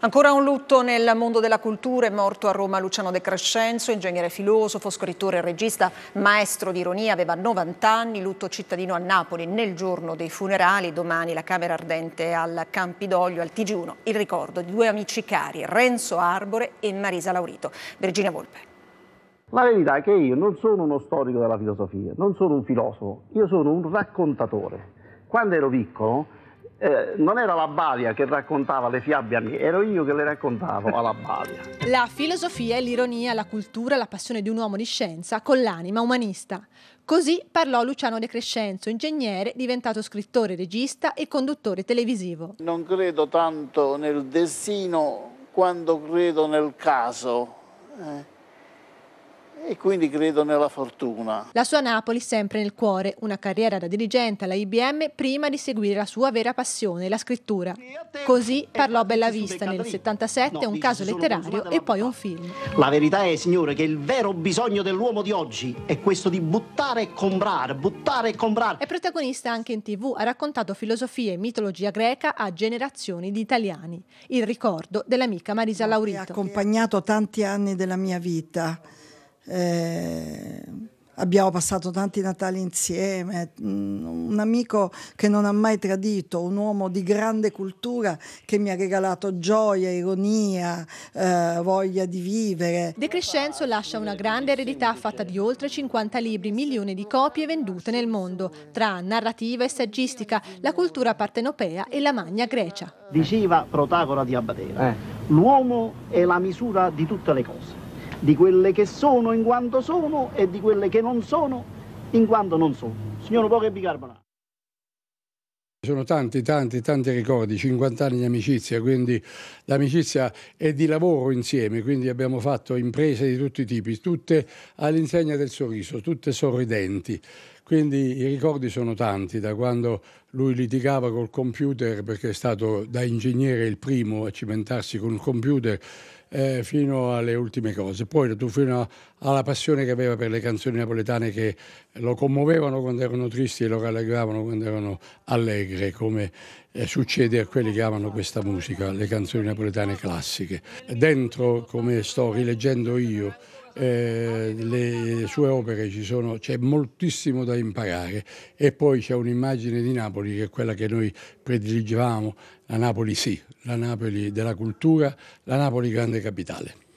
Ancora un lutto nel mondo della cultura, è morto a Roma Luciano De Crescenzo, ingegnere filosofo, scrittore e regista, maestro di ironia, aveva 90 anni, lutto cittadino a Napoli nel giorno dei funerali, domani la Camera Ardente al Campidoglio, al TG1, il ricordo di due amici cari, Renzo Arbore e Marisa Laurito. Virginia Volpe. La verità è che io non sono uno storico della filosofia, non sono un filosofo, io sono un raccontatore. Quando ero piccolo eh, non era la Badia che raccontava le fiabe a me, ero io che le raccontavo alla Badia. La filosofia è l'ironia, la cultura, la passione di un uomo di scienza con l'anima umanista. Così parlò Luciano De Crescenzo, ingegnere, diventato scrittore, regista e conduttore televisivo. Non credo tanto nel destino quanto credo nel caso. Eh e quindi credo nella fortuna. La sua Napoli sempre nel cuore, una carriera da dirigente alla IBM prima di seguire la sua vera passione, la scrittura. Così eh, parlò Bella Vista nel 77, un caso letterario e poi un film. La verità è, signore, che il vero bisogno dell'uomo di oggi è questo di buttare e comprare, buttare e comprare. È protagonista anche in tv, ha raccontato filosofia e mitologia greca a generazioni di italiani. Il ricordo dell'amica Marisa Laurito. Mi Ha accompagnato tanti anni della mia vita. Eh, abbiamo passato tanti Natali insieme, mm, un amico che non ha mai tradito, un uomo di grande cultura che mi ha regalato gioia, ironia, eh, voglia di vivere. De Crescenzo lascia una grande eredità fatta di oltre 50 libri, milioni di copie vendute nel mondo, tra narrativa e saggistica, la cultura partenopea e la Magna Grecia. Diceva Protagora di Abbatera, eh. l'uomo è la misura di tutte le cose di quelle che sono in quanto sono e di quelle che non sono in quanto non sono. Signor Poche Bicarbonato. Sono tanti, tanti, tanti ricordi, 50 anni di amicizia, quindi l'amicizia è di lavoro insieme, quindi abbiamo fatto imprese di tutti i tipi, tutte all'insegna del sorriso, tutte sorridenti. Quindi i ricordi sono tanti, da quando lui litigava col computer, perché è stato da ingegnere il primo a cimentarsi con il computer, eh, fino alle ultime cose. Poi fino a, alla passione che aveva per le canzoni napoletane che lo commuovevano quando erano tristi e lo rallegravano quando erano allegre, come eh, succede a quelli che amano questa musica, le canzoni napoletane classiche. Dentro, come sto rileggendo io, eh, le sue opere ci sono, c'è moltissimo da imparare e poi c'è un'immagine di Napoli che è quella che noi prediligevamo, la Napoli sì, la Napoli della cultura, la Napoli grande capitale.